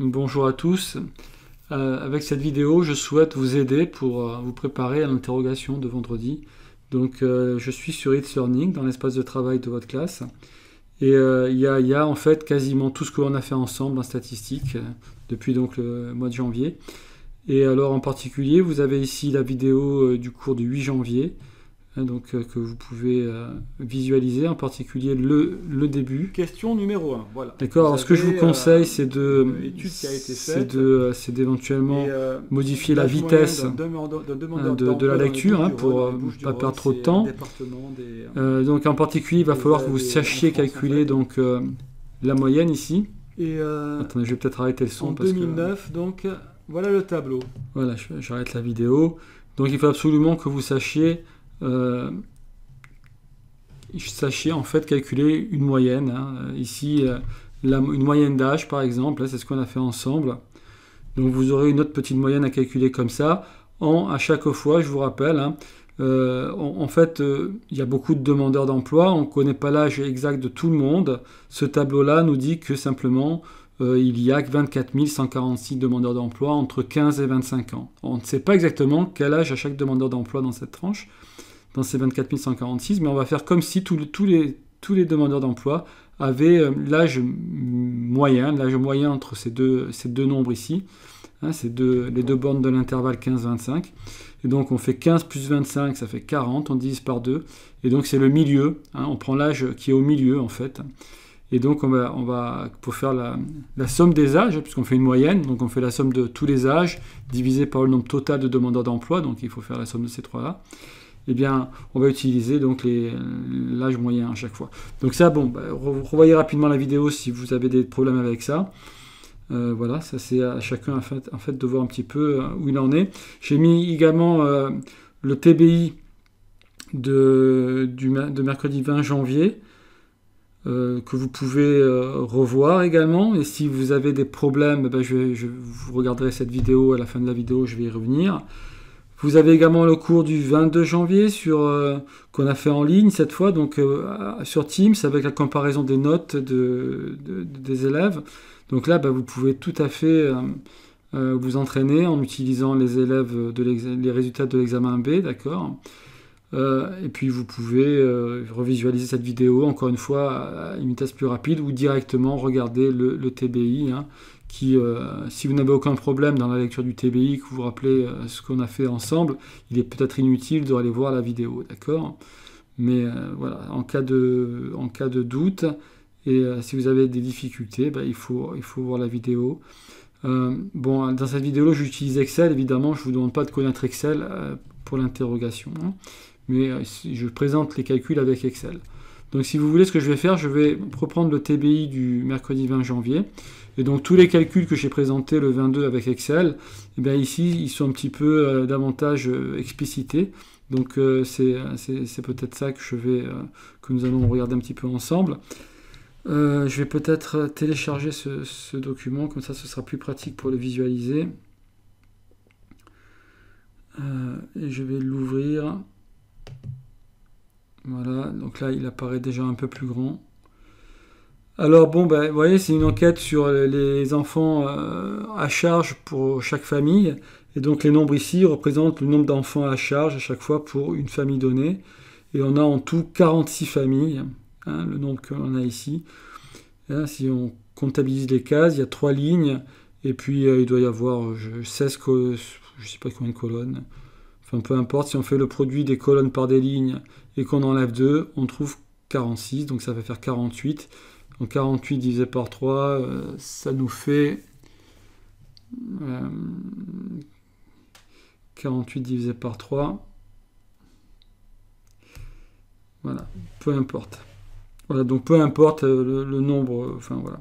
Bonjour à tous. Euh, avec cette vidéo, je souhaite vous aider pour euh, vous préparer à l'interrogation de vendredi. Donc, euh, je suis sur It's Learning, dans l'espace de travail de votre classe. Et il y, a en fait quasiment tout ce que l'on a fait ensemble en statistique depuis donc le mois de janvier. Et alors en particulier, vous avez ici la vidéo du cours du 8 janvier Hein, donc, euh, que vous pouvez euh, visualiser, en particulier le, début. Question numéro 1, voilà. D'accord, ce que je vous conseille, euh, c'est de, c'est d'éventuellement modifier la vitesse de, la lecture hein, pour ne pas perdre trop de temps. donc, en particulier, il va falloir que vous sachiez calculer donc, la moyenne ici. Et Attendez, je vais peut-être arrêter le son. En 2009, donc voilà le tableau. Voilà, j'arrête la vidéo. Donc il faut absolument que vous sachiez euh, sachez en fait calculer une moyenne. Hein. Euh, ici, euh, une moyenne d'âge par exemple, c'est ce qu'on a fait ensemble. Donc vous aurez une autre petite moyenne à calculer comme ça. à chaque fois, je vous rappelle, hein, euh, en, fait, il y a beaucoup de demandeurs d'emploi, on ne connaît pas l'âge exact de tout le monde. Ce tableau-là nous dit que simplement, il y a 24 146 demandeurs d'emploi entre 15 et 25 ans. On ne sait pas exactement quel âge a chaque demandeur d'emploi dans cette tranche dans ces 24 146, mais on va faire comme si tous les, demandeurs d'emploi avaient euh, l'âge moyen, l'âge moyen entre ces deux, nombres ici, hein, les deux bornes de l'intervalle 15-25. Et donc on fait 15 plus 25, ça fait 40, on divise par 2, et donc c'est le milieu, hein, on prend l'âge qui est au milieu en fait. Et donc, on va, pour faire la, la somme des âges, puisqu'on fait une moyenne, donc on fait la somme de tous les âges divisé par le nombre total de demandeurs d'emploi, donc il faut faire la somme de ces trois-là. Eh bien, on va utiliser donc euh, l'âge moyen à chaque fois. Donc ça, bon, bah, revoyez rapidement la vidéo si vous avez des problèmes avec ça. Euh, voilà, ça c'est à chacun en fait, de voir un petit peu euh, où il en est. J'ai mis également le TBI de, mercredi 20 janvier que vous pouvez revoir également. Et si vous avez des problèmes, eh ben, je, vous regarderez cette vidéo à la fin de la vidéo, je vais y revenir. Vous avez également le cours du 22 janvier sur euh, qu'on a fait en ligne cette fois, donc euh, sur Teams avec la comparaison des notes de, des élèves. Donc là, bah, vous pouvez tout à fait euh, vous entraîner en utilisant les élèves de les résultats de l'examen B, d'accord. et puis vous pouvez revisualiser cette vidéo encore une fois à une vitesse plus rapide ou directement regarder le, TBI hein, qui, euh, si vous n'avez aucun problème dans la lecture du TBI, que vous vous rappelez euh, ce qu'on a fait ensemble, il est peut-être inutile d'aller voir la vidéo, d'accord Mais euh, voilà, en cas de, en cas de doute, et si vous avez des difficultés, bah, il, faut, il faut voir la vidéo. bon, dans cette vidéo, j'utilise Excel, évidemment, je ne vous demande pas de connaître Excel pour l'interrogation, hein. mais je présente les calculs avec Excel. Donc si vous voulez, ce que je vais faire, je vais reprendre le TBI du mercredi 20 janvier. Et donc tous les calculs que j'ai présentés le 22 avec Excel, eh bien ici, ils sont un petit peu euh, davantage euh, explicités. Donc euh, c'est peut-être ça que, je vais, que nous allons regarder un petit peu ensemble. je vais peut-être télécharger ce, document, comme ça ce sera plus pratique pour le visualiser. et je vais l'ouvrir. Voilà, donc là, il apparaît déjà un peu plus grand. Alors bon, ben, vous voyez, c'est une enquête sur les enfants euh, à charge pour chaque famille. Et donc les nombres ici représentent le nombre d'enfants à charge à chaque fois pour une famille donnée. Et on a en tout 46 familles, hein, le nombre que l'on a ici. si on comptabilise les cases, il y a trois lignes. Et puis euh, il doit y avoir euh, je, 16, je ne sais pas combien de colonnes. Enfin peu importe, si on fait le produit des colonnes par des lignes et qu'on enlève 2, on trouve 46, donc ça va faire 48. Donc 48 divisé par 3, euh, ça nous fait... 48 euh, divisé par 3. Voilà, peu importe. Voilà, donc peu importe euh, le nombre, enfin voilà.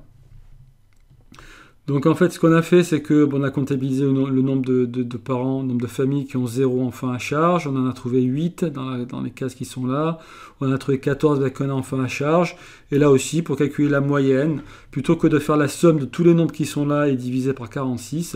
Donc en fait, ce qu'on a fait, c'est que on a comptabilisé le, nombre de, parents, le nombre de familles qui ont zéro enfant à charge. On en a trouvé 8 dans, les cases qui sont là. On en a trouvé 14 avec un enfant à charge. Et là aussi, pour calculer la moyenne, plutôt que de faire la somme de tous les nombres qui sont là et diviser par 46,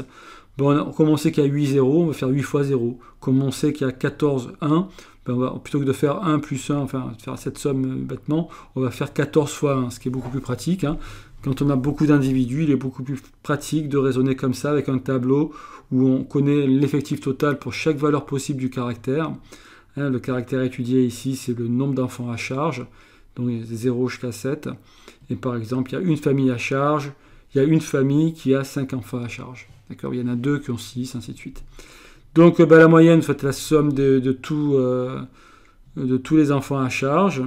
bon, on, comme on sait qu'il y a 8 0, on va faire 8 fois 0. Comme on sait qu'il y a 14 1, ben on va, plutôt que de faire 1 plus 1, enfin de faire cette somme euh, bêtement, on va faire 14 fois 1, ce qui est beaucoup plus pratique. Hein. Quand on a beaucoup d'individus, il est beaucoup plus pratique de raisonner comme ça avec un tableau où on connaît l'effectif total pour chaque valeur possible du caractère. Hein, le caractère étudié ici, c'est le nombre d'enfants à charge, donc 0 jusqu'à 7. Et par exemple, il y a une famille à charge, il y a une famille qui a 5 enfants à charge. D'accord Il y en a deux qui ont 6, ainsi de suite. Donc euh, bah, la moyenne, c'est fait, la somme euh, de tous les enfants à charge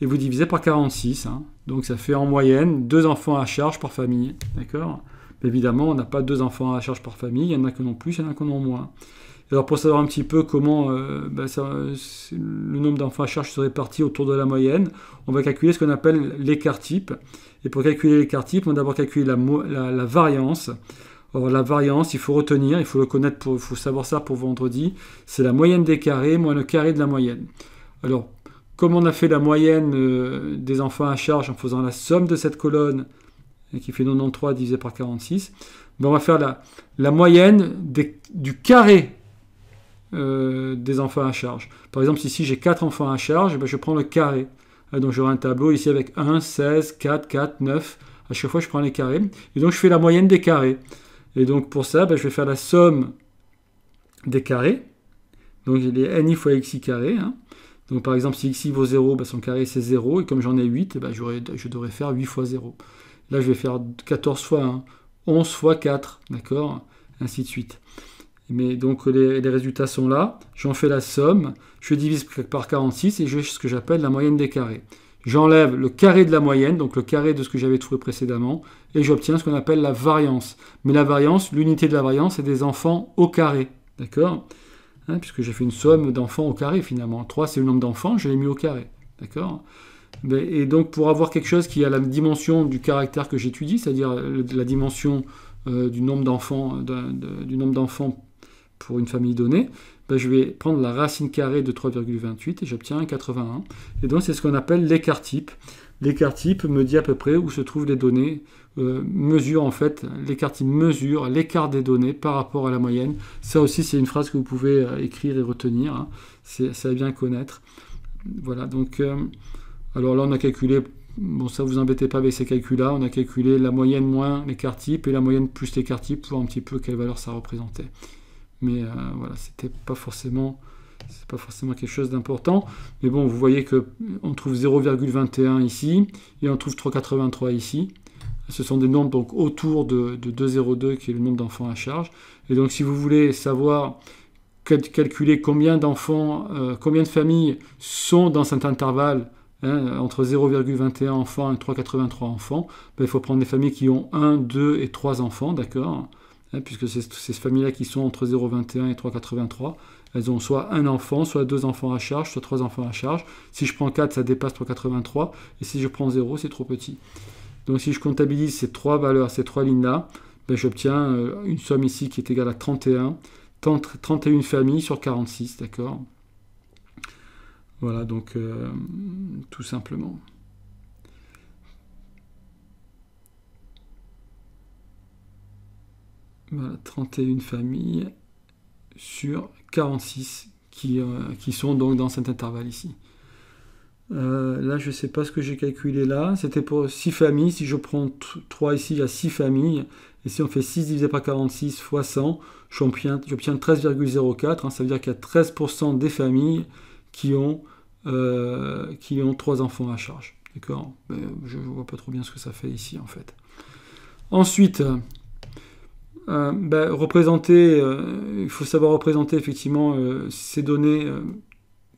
et vous divisez par 46. Hein. Donc ça fait en moyenne deux enfants à charge par famille. D'accord Évidemment, on n'a pas deux enfants à charge par famille, il y en a qui en ont plus, il y en a qui en ont moins. Alors pour savoir un petit peu comment euh, bah, le nombre d'enfants à charge se répartit autour de la moyenne, on va calculer ce qu'on appelle l'écart type. Et pour calculer l'écart type, on va d'abord calculer la, variance. alors la variance, il faut retenir, il faut le connaître, il faut savoir ça pour vendredi, c'est la moyenne des carrés moins le carré de la moyenne. Alors comme on a fait la moyenne euh, des enfants à charge en faisant la somme de cette colonne, qui fait 93 divisé par 46, ben, on va faire la, moyenne du carré euh, des enfants à charge. Par exemple, ici j'ai 4 enfants à charge, ben, je prends le carré. Donc j'aurai un tableau ici avec 1, 16, 4, 4, 9. À chaque fois, je prends les carrés. Et donc je fais la moyenne des carrés. Et donc pour ça, ben, je vais faire la somme des carrés. Donc il est ni fois xi carré. Hein. Donc par exemple, si x-y vaut 0, bah, son carré c'est 0, et comme j'en ai 8, bah, je devrais faire 8 fois 0. Là, je vais faire 14 fois 1, 11 fois 4, d'accord Ainsi de suite. Mais donc les, les résultats sont là, j'en fais la somme, je divise par 46 et j'ai ce que j'appelle la moyenne des carrés. J'enlève le carré de la moyenne, donc le carré de ce que j'avais trouvé précédemment, et j'obtiens ce qu'on appelle la variance. Mais la variance, l'unité de la variance, c'est des enfants au carré, d'accord Hein, puisque j'ai fait une somme d'enfants au carré finalement. 3 c'est le nombre d'enfants, je l'ai mis au carré. D'accord ben, Et donc pour avoir quelque chose qui a la dimension du caractère que j'étudie, c'est-à-dire euh, la dimension euh, du nombre d'enfants euh, du nombre d'enfants pour une famille donnée, ben, je vais prendre la racine carrée de 3,28 et j'obtiens 81. Et donc c'est ce qu'on appelle l'écart type. L'écart type me dit à peu près où se trouvent les données, euh, mesure en fait, l'écart type mesure l'écart des données par rapport à la moyenne. Ça aussi, c'est une phrase que vous pouvez euh, écrire et retenir. Hein. C'est à bien connaître. Voilà, donc, euh, alors là, on a calculé, bon, ça vous embêtez pas avec ces calculs-là, on a calculé la moyenne moins l'écart type et la moyenne plus l'écart type pour un petit peu quelle valeur ça représentait. Mais voilà, c'était pas forcément c'est pas forcément quelque chose d'important. Mais bon, vous voyez que on trouve 0,21 ici et on trouve 3,83 ici. Ce sont des nombres donc autour de, 2,02 qui est le nombre d'enfants à charge. Et donc si vous voulez savoir calculer combien d'enfants, euh, combien de familles sont dans cet intervalle hein, entre 0,21 enfants et 3,83 enfants, ben, il faut prendre des familles qui ont 1, 2 et 3 enfants, d'accord hein, Puisque c'est ces familles-là qui sont entre 0,21 et 3,83. Elles ont soit un enfant, soit deux enfants à charge, soit trois enfants à charge. Si je prends 4, ça dépasse 3,83. Et si je prends 0, c'est trop petit. Donc si je comptabilise ces trois valeurs, ces trois lignes-là, ben, j'obtiens euh, une somme ici qui est égale à 31. 31 familles sur 46, d'accord Voilà, donc euh, tout simplement. Voilà, 31 familles sur 46 euh, qui, sont donc dans cet intervalle ici. Euh, là, je ne sais pas ce que j'ai calculé là. C'était pour 6 familles. Si je prends 3 ici, il y a 6 familles. Et si on fait 6 divisé par 46 fois 100, j'obtiens 13,04. Hein, ça veut dire qu'il y a 13% des familles qui ont, euh, qui ont 3 enfants à charge. D'accord Je ne vois pas trop bien ce que ça fait ici, en fait. Ensuite, euh, bah, euh, il faut savoir représenter effectivement euh, ces données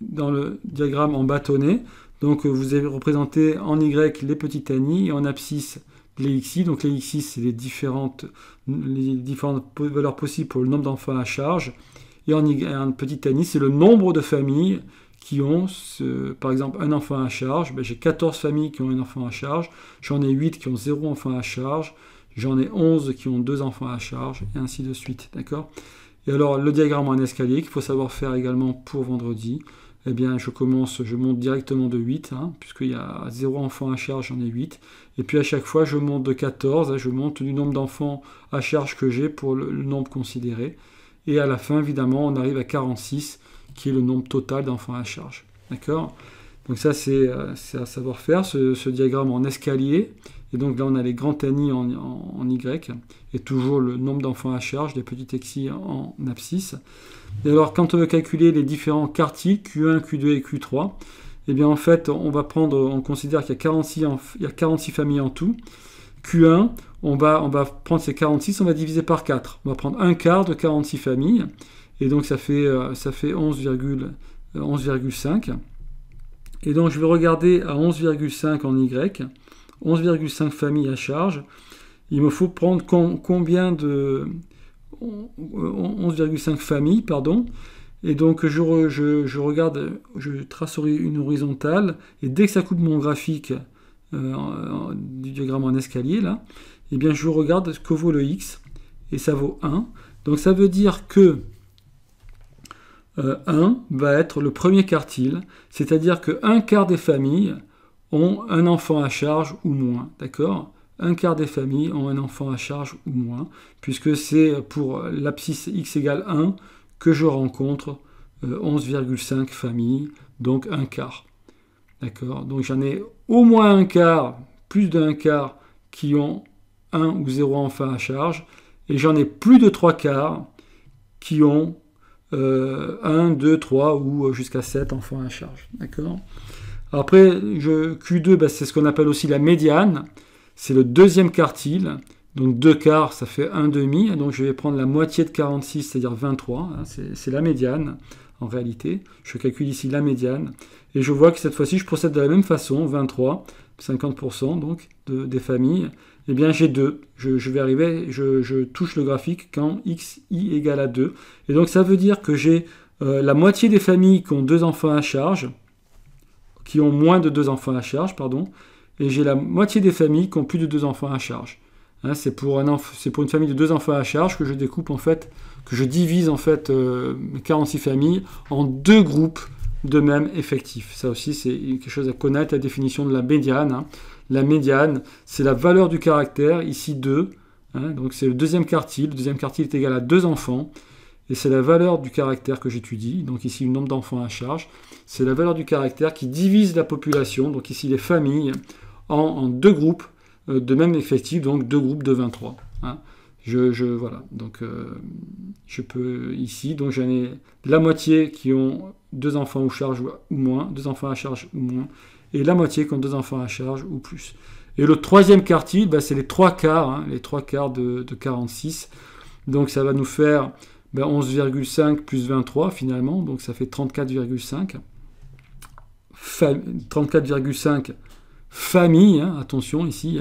dans le diagramme en bâtonnet. Donc vous avez représenté en Y les petites anies et en abscisse les xi. Donc les xi, c'est les différentes, les différentes valeurs possibles pour le nombre d'enfants à charge. Et en, y, petite anis c'est le nombre de familles qui ont, par exemple, un enfant à charge. Ben, j'ai 14 familles qui ont un enfant à charge. J'en ai 8 qui ont 0 enfant à charge. J'en ai 11 qui ont deux enfants à charge, et ainsi de suite. D'accord Et alors, le diagramme en escalier qu'il faut savoir faire également pour vendredi. Eh bien, je commence, je monte directement de 8, hein, puisqu'il y a 0 enfants à charge, j'en ai 8. Et puis à chaque fois, je monte de 14, hein, je monte du nombre d'enfants à charge que j'ai pour le, nombre considéré. Et à la fin, évidemment, on arrive à 46, qui est le nombre total d'enfants à charge. D'accord donc ça, euh, c'est à savoir faire, ce, diagramme en escalier. Et donc là, on a les grands tani en, Y, et toujours le nombre d'enfants à charge, des petits exis en abscisse. Et alors, quand on veut calculer les différents quartiers, Q1, Q2 et Q3, et eh bien en fait, on va prendre, on considère qu'il y a 46, familles en tout. Q1, on va, prendre ces 46, on va diviser par 4. On va prendre un quart de 46 familles, et donc ça fait, 11,5. Euh, euh, et donc je vais regarder à 11,5 en Y. 11,5 familles à charge. Il me faut prendre combien de 11,5 familles, pardon. Et donc je, je, regarde, je tracerai une horizontale, et dès que ça coupe mon graphique euh, du diagramme en escalier, là, eh bien je regarde ce que vaut le x, et ça vaut 1. Donc ça veut dire que 1 euh, va être le premier quartile, c'est-à-dire que un quart des familles un enfant à charge ou moins, d'accord un quart des familles ont un enfant à charge ou moins, puisque c'est pour l'abscisse x égale 1 que je rencontre 11,5 euh, familles, donc un quart. D'accord Donc j'en ai au moins un quart, plus d'un quart, qui ont un ou zéro enfant à charge, et j'en ai plus de trois quarts qui ont euh, un, deux, trois, ou jusqu'à sept enfants à charge. D'accord après, je, Q2, bah, c'est ce qu'on appelle aussi la médiane. C'est le deuxième quartile. Donc deux quarts, ça fait un demi, Donc je vais prendre la moitié de 46, c'est-à-dire 23. Hein, c'est la médiane, en réalité. Je calcule ici la médiane. Et je vois que cette fois-ci, je procède de la même façon, 23, 50% donc des familles. Eh bien, j'ai 2. Je, vais arriver, je, touche le graphique quand x, égale à 2. Et donc ça veut dire que j'ai euh, la moitié des familles qui ont deux enfants à charge, qui ont moins de deux enfants à charge, pardon, et j'ai la moitié des familles qui ont plus de deux enfants à charge. Hein, c'est pour, une famille de deux enfants à charge que je découpe en fait, que je divise en fait 46 euh, familles en deux groupes de même effectif. Ça aussi, c'est quelque chose à connaître, la définition de la médiane. Hein. La médiane, c'est la valeur du caractère, ici 2. Hein. donc c'est le deuxième quartile. Le deuxième quartile est égal à deux enfants et c'est la valeur du caractère que j'étudie, donc ici le nombre d'enfants à charge, c'est la valeur du caractère qui divise la population, donc ici les familles, en, deux groupes euh, de même effectif, donc deux groupes de 23. Hein. Je, voilà, donc euh, je peux ici, donc j'en ai la moitié qui ont deux enfants à charge ou moins, deux enfants à charge ou moins, et la moitié qui ont deux enfants à charge ou plus. Et le troisième quartile, bah, c'est les trois quarts, hein, les trois quarts de 46. Donc ça va nous faire 11,5 ben, plus 23 finalement, donc ça fait 34,5. 34,5 familles, attention ici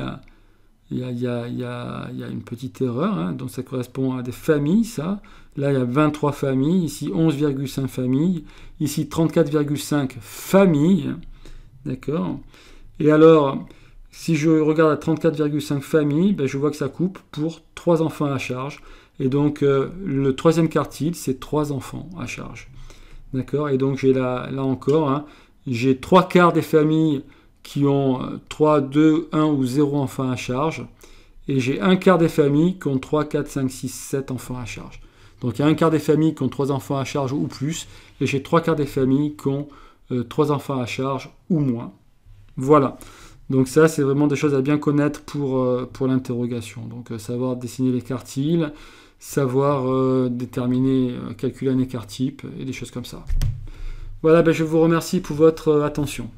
il y, a, une petite erreur, hein, donc ça correspond à des familles ça. Là il y a 23 familles, ici 11,5 familles, ici 34,5 familles, hein, d'accord Et alors, si je regarde à 34,5 familles, ben, je vois que ça coupe pour 3 enfants à charge. Et donc, euh, le troisième quartile, c'est trois enfants à charge. D'accord Et donc, j'ai là, là encore, hein, j'ai trois quarts des familles qui ont 3, 2, 1 ou 0 enfants à charge. Et j'ai un quart des familles qui ont 3, 4, 5, 6, 7 enfants à charge. Donc, il y a un quart des familles qui ont trois enfants à charge ou plus. Et j'ai trois quarts des familles qui ont euh, trois enfants à charge ou moins. Voilà. Donc ça, c'est vraiment des choses à bien connaître pour, euh, l'interrogation. Donc savoir dessiner les quartiles, savoir euh, déterminer, euh, calculer un écart type et des choses comme ça. Voilà, ben, je vous remercie pour votre euh, attention.